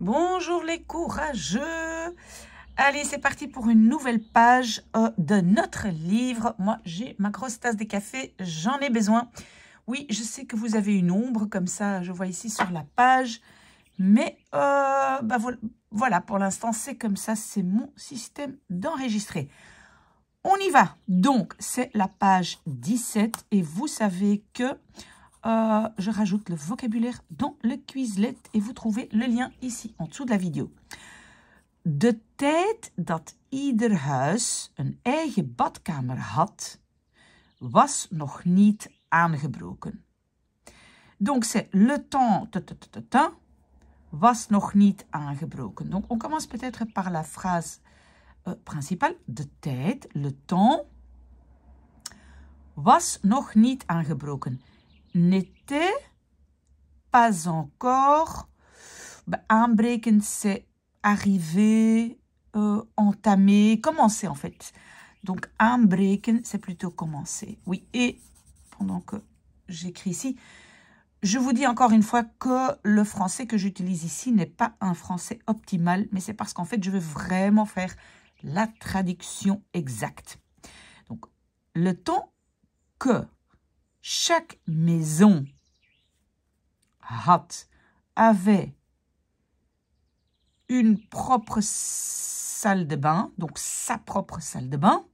Bonjour les courageux Allez, c'est parti pour une nouvelle page euh, de notre livre. Moi, j'ai ma grosse tasse de café, j'en ai besoin. Oui, je sais que vous avez une ombre, comme ça, je vois ici sur la page. Mais euh, bah, voilà, pour l'instant, c'est comme ça, c'est mon système d'enregistrer. On y va. Donc, c'est la page 17 et vous savez que euh, je rajoute le vocabulaire dans le Quizlet et vous trouvez le lien ici en dessous de la vidéo. De tijd dat ieder huis een eigen badkamer had, was nog niet aangebroken. Donc c'est le temps was nog niet aangebroken. Donc on commence peut-être par la phrase euh, principale de tijd, le temps was nog niet aangebroken. n'était pas encore. Bah, un c'est arriver, euh, entamer, commencer en fait. Donc, un break, c'est plutôt commencer. Oui, et pendant que j'écris ici, je vous dis encore une fois que le français que j'utilise ici n'est pas un français optimal, mais c'est parce qu'en fait, je veux vraiment faire la traduction exacte. Donc, le temps que chaque maison, hat, avait une propre salle de bain, donc sa propre salle de bain,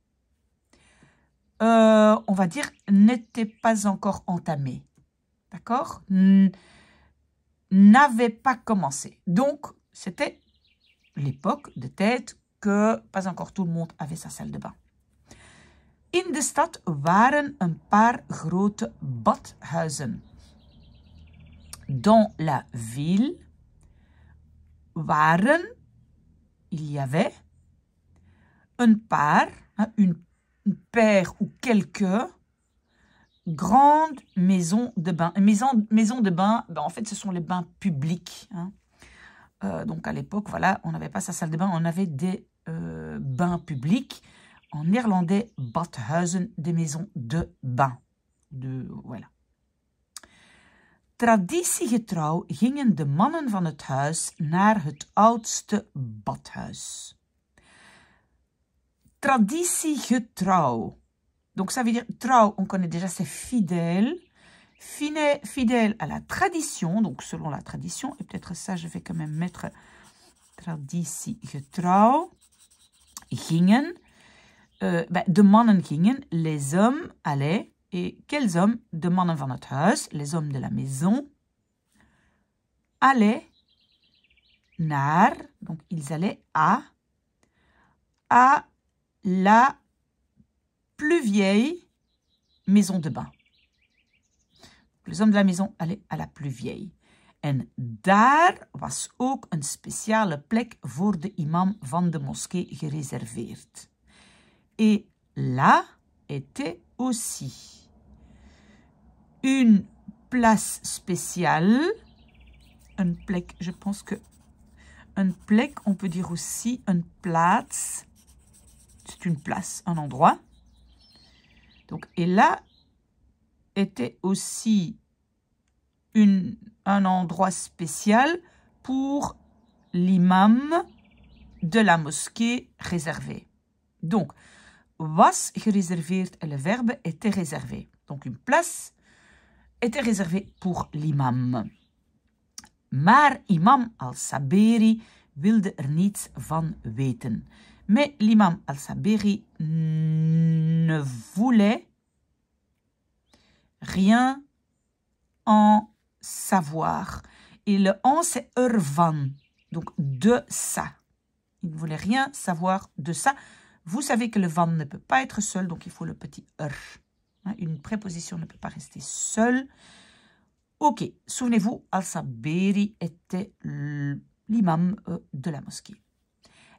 euh, on va dire, n'était pas encore entamée. D'accord N'avait pas commencé. Donc, c'était l'époque de tête que pas encore tout le monde avait sa salle de bain. In de stad waren een paar grote badhuizen. Dans la ville waren, il y avait, een paar, une, paire ou quelques grandes maisons de bain. Maison, maison de bain, ben, en fait, ce sont les bains publics. Hein. Euh, donc à l'époque, voilà, on n'avait pas sa salle de bain, on avait des euh, bains publics en néerlandais badhuizen, des maisons de bain. De, voilà. Traditiegetrouw gingen de mannen van het huis naar het oudste badhuis. getrouw. Donc ça veut dire trouw, on connaît déjà, c'est fidèle. Fidèle, à la tradition, donc selon la tradition, et peut-être ça je vais quand même mettre getrouw Gingen, euh, bah, de mannen gingen, les hommes allaient, et quels hommes De mannen van het huis, les hommes de la maison, allaient naar, donc ils allaient à, à la plus vieille maison de bain. Les hommes de la maison allaient à la plus vieille. En daar was ook een speciale plek voor de imam van de moskee gereserveerd et là était aussi. Une place spéciale, un plec, je pense que un plec, on peut dire aussi une place, c'est une place, un endroit. Donc, et là était aussi un endroit spécial pour l'imam de la mosquée réservée. Donc, was réservé et le verbe était réservé. Donc une place était réservée pour l'imam. imam al er Mais l'imam al-Saberi ne voulait rien en savoir. Et le en, c'est ervan, donc de ça. Il ne voulait rien savoir de ça, vous savez que le van ne peut pas être seul, donc il faut le petit r. Hein, une préposition ne peut pas rester seule. Ok, souvenez-vous, Al-Saberi était l'imam euh, de la mosquée.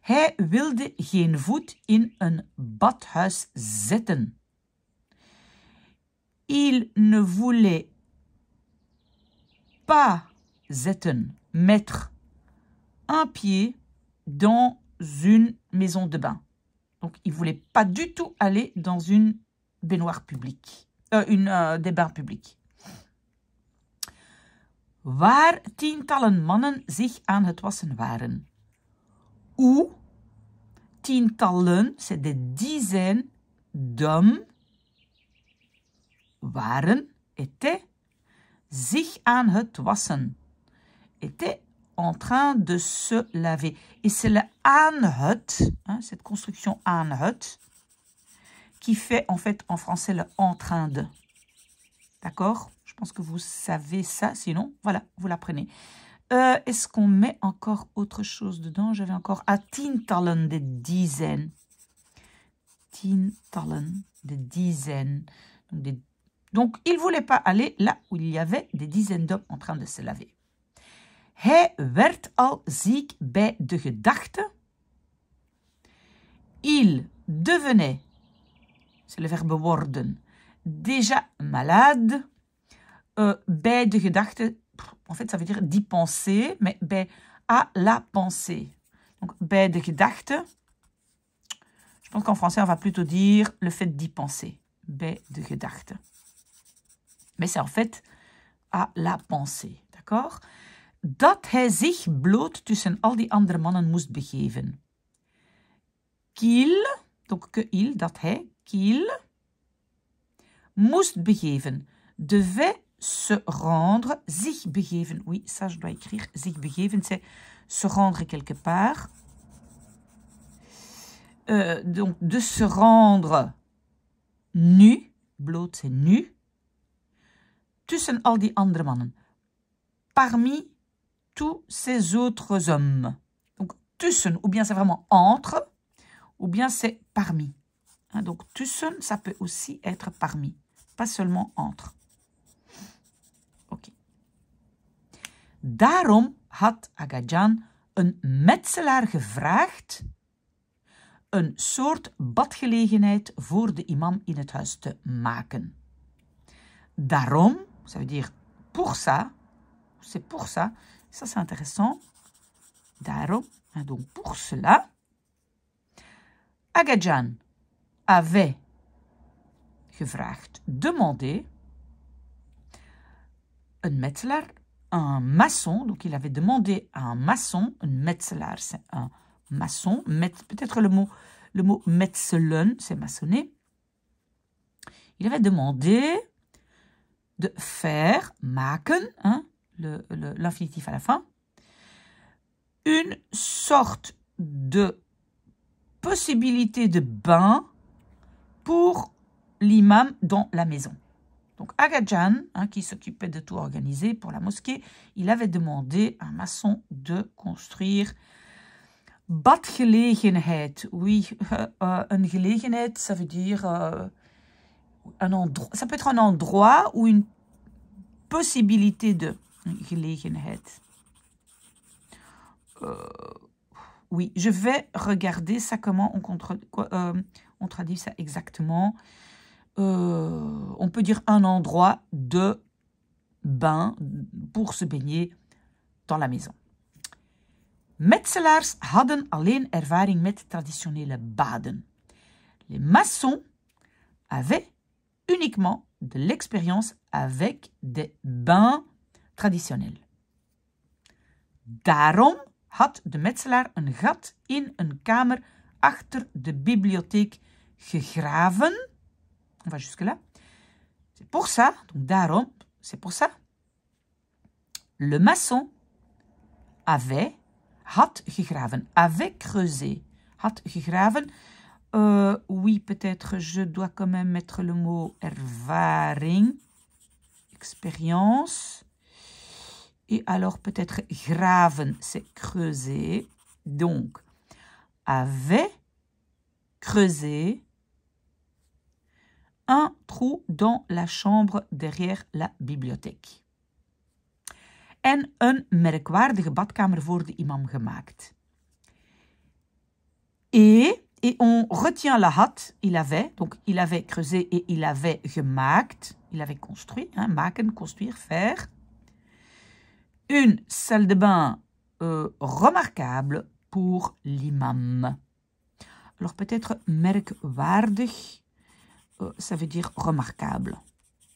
wilde in zetten. Il ne voulait pas zetten, mettre un pied dans une maison de bain. Donc, il ne voulait pas du tout aller dans une baignoire publique, euh, une, euh, des bains publics. Waar tientallen mannen zich aan het wassen waren. Où tientallen, c'est des dizaines d'hommes, waren, étaient, zich aan het wassen. Étaient en train de se laver. Et c'est la Anhut, hein, cette construction Anhut, qui fait en fait en français le en train de. D'accord Je pense que vous savez ça, sinon, voilà, vous l'apprenez. Euh, est-ce qu'on met encore autre chose dedans J'avais encore à ah, Tintalen des dizaines. Tintalen des dizaines. Donc, Donc il ne voulait pas aller là où il y avait des dizaines d'hommes en train de se laver. Hij werd al ziek bij de Il devenait, c'est le verbe worden, déjà malade. Euh, bij de gedachte, en fait, ça veut dire d'y penser, mais bij à la pensée. Donc, bij de gedachte, je pense qu'en français, on va plutôt dire le fait d'y penser. Bij de gedachte. Mais c'est en fait à la pensée, d'accord dat hij zich bloot tussen al die andere mannen moest begeven. Kiel, donc que il, dat hij, qu'il, moest begeven. Devait se rendre, zich begeven. Oui, ça je dois écrire. Zich begeven, c'est se rendre quelque part. Euh, donc, de se rendre nu, bloot c'est nu, tussen al die andere mannen. Parmi tous ces autres hommes. Donc, tussen, ou bien c'est vraiment entre, ou bien c'est parmi. Hein, donc, tussen, ça peut aussi être parmi, pas seulement entre. Ok. Daarom had Agajan een metselaar gevraagd een soort badgelegenheid voor de imam in het huis te maken. Daarom, ça veut dire pour ça, c'est pour ça, ça, c'est intéressant. Darum. Ah, donc, pour cela, Agajan avait demandé, un metselaar, un maçon. Donc, il avait demandé à un maçon, un metselaar, c'est un maçon. Peut-être le mot, le mot metselen, c'est maçonner. Il avait demandé de faire, maken, hein, l'infinitif à la fin. Une sorte de possibilité de bain pour l'imam dans la maison. Donc Agajan, hein, qui s'occupait de tout organiser pour la mosquée, il avait demandé à un maçon de construire badgelegenheid. Oui, euh, euh, une ça veut dire euh, un endroit. Ça peut être un endroit ou une possibilité de euh, oui, je vais regarder ça, comment on, euh, traduit ça exactement. Euh, on peut dire un endroit de bain pour se baigner dans la maison. Metselaars hadden alleen ervaring met baden. Les maçons avaient uniquement de l'expérience avec des bains traditioneel. Daarom had de metselaar een gat in een kamer achter de bibliotheek gegraven. On va jusque-là. C'est pour ça, donc daarom, c'est pour ça. Le maçon avait, had gegraven, avait creusé, had gegraven. Euh, oui, peut-être je dois quand même mettre le mot ervaring, expérience. Et alors peut-être graven, c'est creuser. Donc, avait creusé un trou dans la chambre derrière la bibliothèque. En een merkwaardige badkamer voor de imam gemaakt. Et, et on retient la hâte. il avait, donc il avait creusé et il avait gemaakt, il avait construit, hein, maken, construire, faire. une salle de bain euh, remarquable pour l'imam. Alors peut-être merkwaardig, euh, ça veut dire remarquable,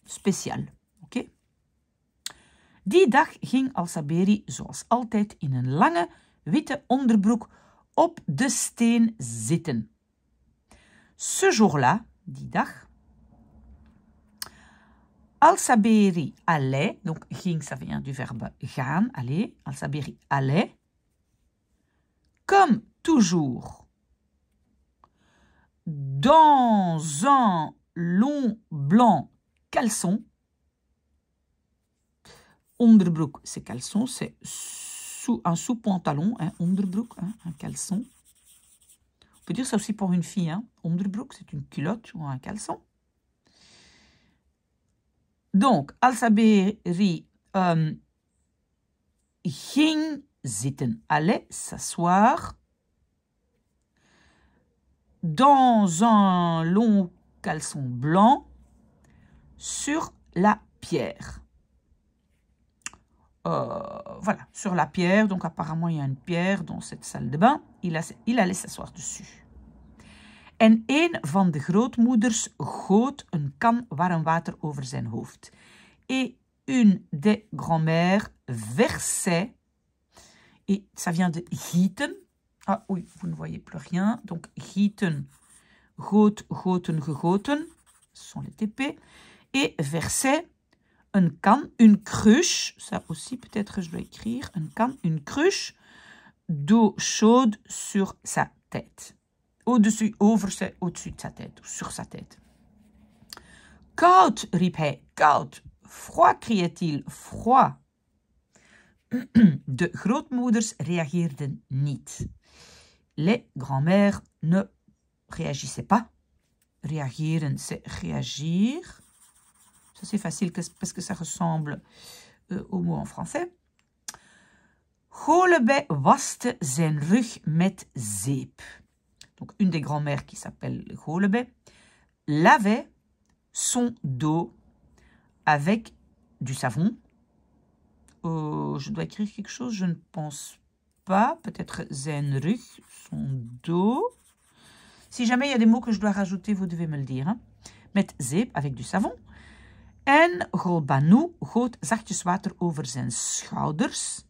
spécial. Oké? Die dag ging Al-Saberi zoals altijd in een lange witte onderbroek op de steen zitten. Ce jour-là, die dag, al allait, donc ging ça vient du verbe gaan, aller, al allait, comme toujours, dans un long blanc caleçon, onderbroek c'est caleçon, c'est un sous-pantalon, hein, onderbroek, hein, un caleçon. On peut dire ça aussi pour une fille, hein. onderbroek c'est une culotte ou un caleçon. Donc, al sabiri euh, ging zitten, allait s'asseoir dans un long caleçon blanc sur la pierre. Euh, voilà, sur la pierre. Donc apparemment, il y a une pierre dans cette salle de bain. il allait s'asseoir dessus. En een van de grootmoeders goot een kan warm water over zijn hoofd. Et une des grand-mères versait. Et ça vient de gieten. Ah oui, vous ne voyez plus rien. Donc gieten, goot, goten, gegoten. Ce sont les TP. Et versait, een kan, une cruche. Ça aussi, peut-être je dois écrire. Een kan, une cruche. D'eau chaude sur sa tête. au-dessus, au-dessus de sa tête, sur sa tête. riep riait koud. Froid, criait-il, froid. De grootmoeders niet. Les grand mères ne réagissaient pas. Réagir », c'est réagir. Ça, c'est facile parce que ça ressemble euh, au mot en français. waste zijn rug met zeep une des grand-mères qui s'appelle Holbe, lavait son dos avec du savon. Euh, je dois écrire quelque chose, je ne pense pas. Peut-être rug », son dos. Si jamais il y a des mots que je dois rajouter, vous devez me le dire. Hein. Met zeep avec du savon. En Golbanou goot zachtjes water over zijn schouders.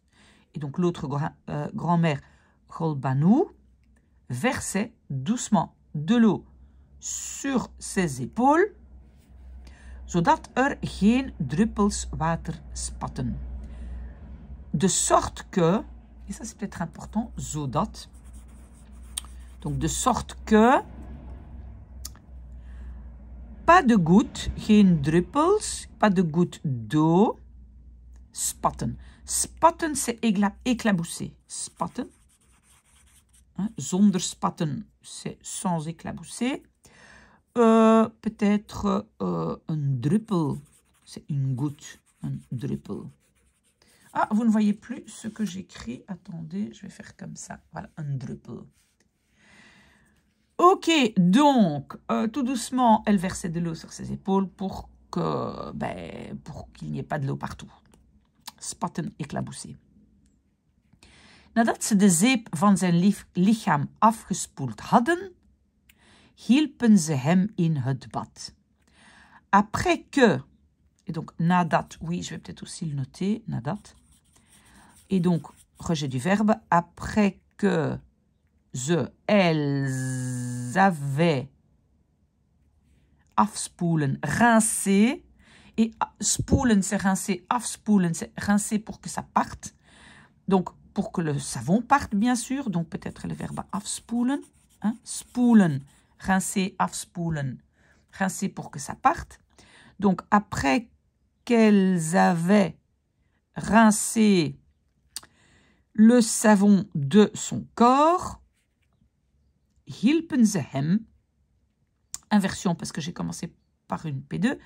Et donc l'autre euh, grand-mère, grand versait doucement de l'eau sur ses épaules, zodat er geen druppels water spatten. De sorte que, et ça c'est peut-être important, zodat, donc de sorte que, pas de gouttes, geen druppels, pas de gouttes d'eau, spatten. Spatten, c'est éclabousser. Spatten, Hein, c'est sans éclabousser. Euh, peut-être euh, un druppel, c'est une goutte, un druppel. Ah, vous ne voyez plus ce que j'écris. Attendez, je vais faire comme ça. Voilà, un druppel. Ok, donc, euh, tout doucement, elle versait de l'eau sur ses épaules pour que, ben, pour qu'il n'y ait pas de l'eau partout. Spatten éclaboussé. Nadat ze de zeep van zijn lichaam afgespoeld hadden, hielpen ze hem in het bad. Après que, et donc nadat, oui, je vais peut-être aussi le noter, nadat, et donc rejet du verbe, après que ze, elles avaient afspoelen, rincer, et spoelen, c'est rincer, afspoelen, c'est rincer pour que ça parte. Donc, pour que le savon parte, bien sûr. Donc peut-être le verbe afspoelen. Hein? rincer, afspoelen. Rincer pour que ça parte. Donc après qu'elles avaient rincé le savon de son corps, hilpen ze hem, inversion parce que j'ai commencé par une P2,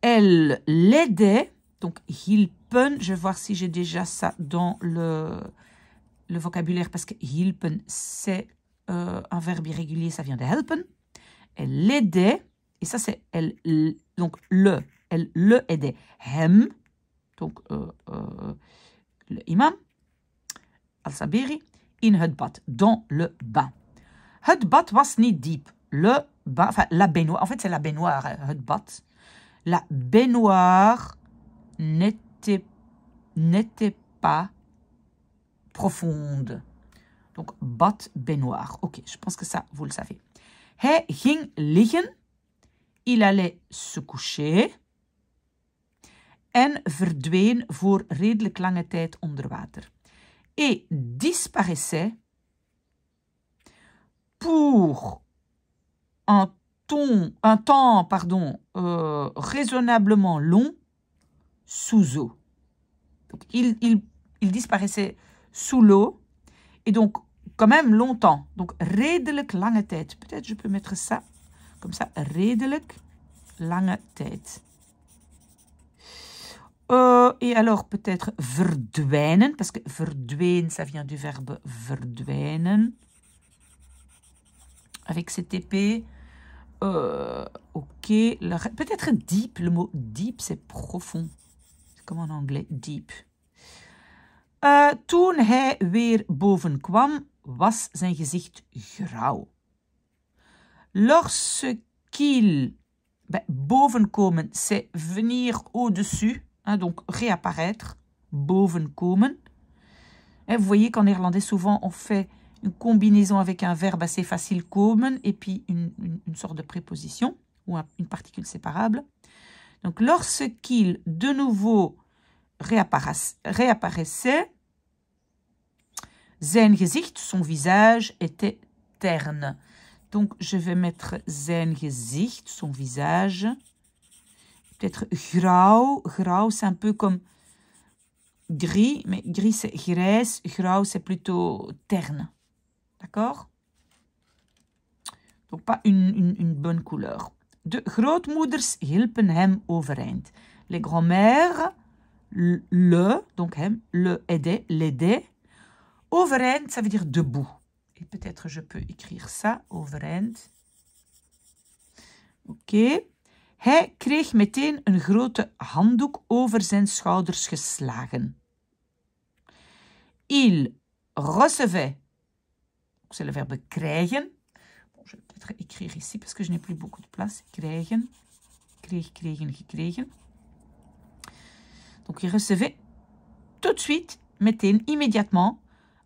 elle l'aidait donc, hilpen, je vais voir si j'ai déjà ça dans le, le vocabulaire, parce que hilpen, c'est euh, un verbe irrégulier, ça vient de helpen. Elle l'aidait, et ça c'est elle, donc le, elle le aidait. Hem, donc euh, euh, le imam, al-Sabiri, in hudbat, dans le bain. Hudbat was knee deep, le bain, enfin la baignoire, en fait c'est la baignoire, hudbat. La baignoire n'était pas profonde. Donc, bad baignoire. Ok, je pense que ça, vous le savez. Il allait se coucher. En verdween voor redelijk lange tijd onder water. Et disparaissait pour un temps, un temps pardon, euh, raisonnablement long sous eau. il, disparaissait sous l'eau. Et donc, quand même longtemps. Donc, redelijk lange tijd. Peut-être je peux mettre ça comme ça. Redelijk lange tijd. Euh, et alors, peut-être verdwijnen. Parce que verdwijnen, ça vient du verbe verdwijnen. Avec cette épée. Euh, ok. Peut-être deep. Le mot deep, c'est profond comme en anglais, deep. Eh, toen hij weer boven kwam, was zijn gezicht grauw. Lorsqu'il, bovenkomen, c'est venir au-dessus, donc réapparaître, bovenkomen. Et vous voyez qu'en néerlandais, souvent, on fait une combinaison avec un verbe assez facile, komen, et puis une, sorte de préposition ou une particule séparable. Donc, lorsqu'il, de nouveau, réapparaissait. son visage était terne. Donc, je vais mettre son visage. Peut-être grau. Grau, c'est un peu comme gris, mais gris c'est graisse, grau c'est plutôt terne. D'accord Donc, pas une, bonne couleur. De grootmoeders hielpen hem overeind. Les grand-mères le, donc hem, le aider, l'aider. Overeind, ça veut dire debout. Et peut-être je peux écrire ça, overeind. Oké. Hij kreeg meteen een grote handdoek over zijn schouders geslagen. Il recevait. C'est le verbe krijgen. Bon, je vais peut-être écrire ici parce que je n'ai plus beaucoup de place. Krijgen. Kreeg, kregen, gekregen. Donc il recevait tout de suite, mettez immédiatement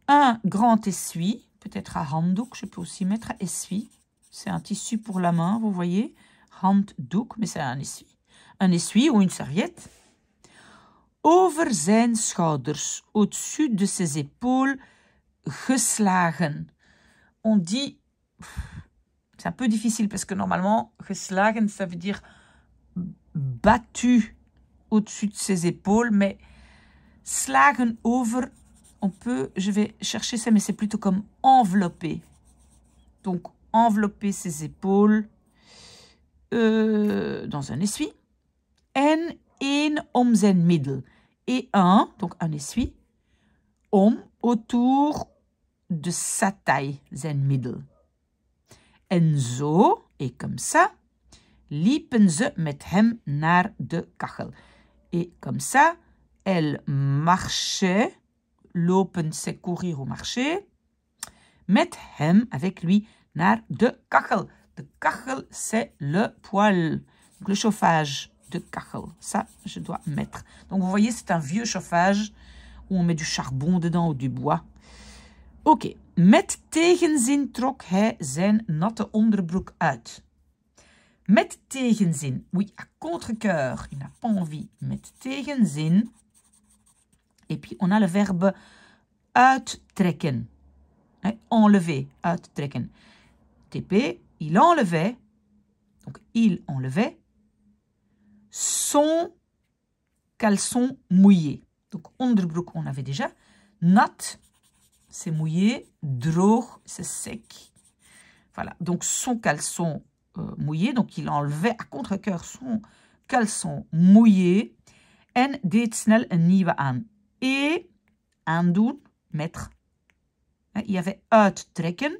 un grand essuie, peut-être un handuk. je peux aussi mettre un essuie. C'est un tissu pour la main, vous voyez, handdoek, mais c'est un essuie. Un essuie ou une serviette. Over zijn schouders, au-dessus de ses épaules, geslagen. On dit, c'est un peu difficile parce que normalement, geslagen, ça veut dire battu, au-dessus de ses épaules, mais slagen over, on peut, je vais chercher ça, mais c'est plutôt comme envelopper. Donc, envelopper ses épaules euh, dans un essuie. En, in, om zijn middel. Et un, donc un essuie, om, autour de sa taille, zijn middel. En zo, et comme ça, liepen ze met hem naar de kachel. Et comme ça, elle marchait. Lopen, c'est courir au marché. Met hem, avec lui, naar de kachel. De kachel, c'est le poêle. Donc, le chauffage de kachel. Ça, je dois mettre. Donc, vous voyez, c'est un vieux chauffage où on met du charbon dedans ou du bois. Ok. Met tegenzin trok hij zijn natte onderbroek uit met tegenzin. Oui, à contre-coeur. Il n'a pas envie. Met tegenzin. Et puis, on a le verbe uittrekken. Hein, enlever, uittrekken. TP, il enlevait. Donc, il enlevait son caleçon mouillé. Donc, onderbroek, on avait déjà. Nat, c'est mouillé. Droog, c'est sec. Voilà, donc son caleçon euh, mouillé, donc il enlevait à contre coeur son caleçon mouillé. En snel un Et doen mettre. Hein, il y avait trekken,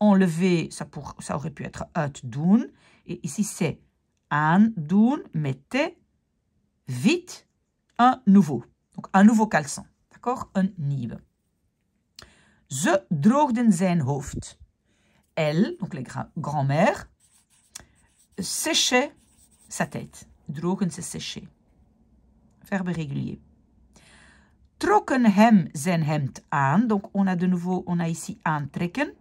enlever, ça, pour, ça aurait pu être doen. Et ici c'est doune mettez vite un nouveau. Donc un nouveau caleçon, d'accord Un nouveau. Ze droogden zijn hoofd. Elle, donc les grand mères sécher sa tête. Drogen se sécher. Verbe régulier. Trocken hem zijn hemd aan. Donc, on a de nouveau, on a ici aantrekken.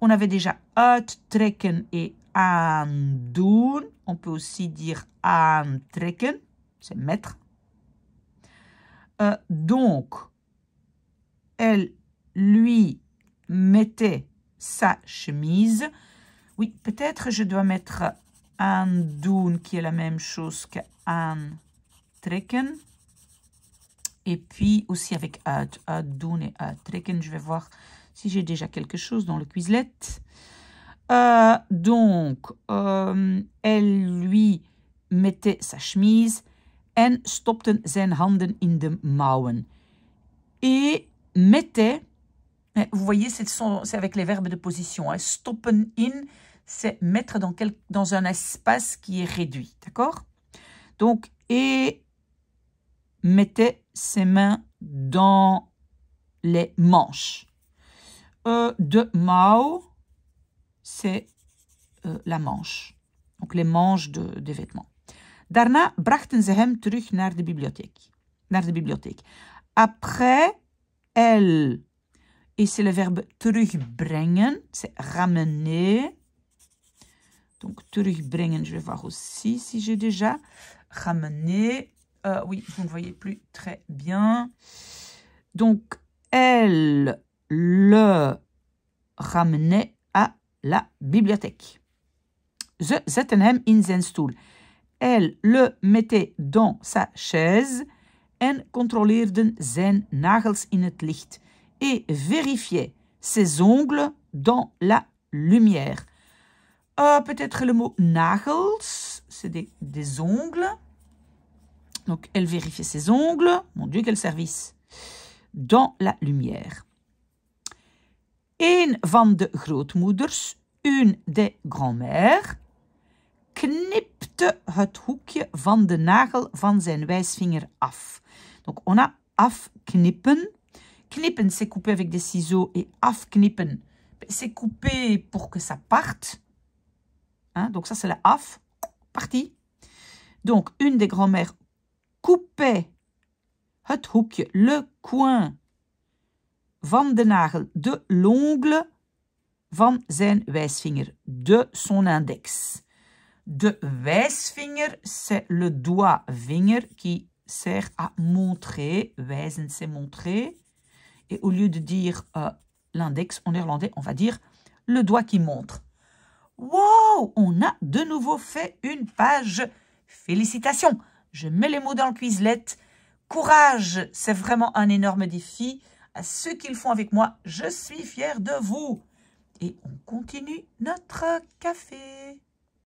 On avait déjà uittrekken et aandoen. On peut aussi dire aantrekken. C'est mettre. Euh, donc, elle lui mettait sa chemise. Oui, peut-être je dois mettre doen qui est la même chose que trekken Et puis aussi avec uit, doen et trekken Je vais voir si j'ai déjà quelque chose dans le Quizlet. Euh, donc, euh, elle lui mettait sa chemise en stopte zijn handen in de mouwen. Et mettait, eh, vous voyez, c'est avec les verbes de position, hein, stoppen in, c'est mettre dans, dans un espace qui est réduit, d'accord Donc, et mettez ses mains dans les manches. Euh, de mau, c'est euh, la manche, donc les manches de, des vêtements. d'arna brachten ze hem terug naar de bibliothèque. Naar de bibliothèque. Après, elle, et c'est le verbe terugbrengen, c'est ramener. Donc, je vais voir aussi si j'ai déjà. ramené euh, ». oui, vous ne voyez plus très bien. Donc, elle le ramenait à la bibliothèque. The zetten in zijn stoel. Elle le mettait dans sa chaise en contrôlait zijn nagels licht et vérifiait ses ongles dans la lumière. Ah, peut-être le mot nagels, c'est des, ongles. Donc, elle vérifiait ses ongles. Mon Dieu, quel service. Dans la lumière. Une van de grootmoeders, une des grand-mères, knipte het hoekje van de nagel van zijn wijsvinger af. Donc, on a afknippen. Knippen, c'est couper avec des ciseaux. Et afknippen, ben, c'est couper pour que ça parte. Hein, donc ça, c'est la af, partie. Donc, une des grand-mères coupait het le coin van de nagel, de l'ongle van zijn wijsvinger, de son index. De wijsvinger, c'est le doigt vinger qui sert à montrer, wijzen c'est montrer. Et au lieu de dire euh, l'index en néerlandais, on va dire le doigt qui montre. Wow, on a de nouveau fait une page. Félicitations, je mets les mots dans le Quizlet. Courage, c'est vraiment un énorme défi. À ceux qui font avec moi, je suis fière de vous. Et on continue notre café.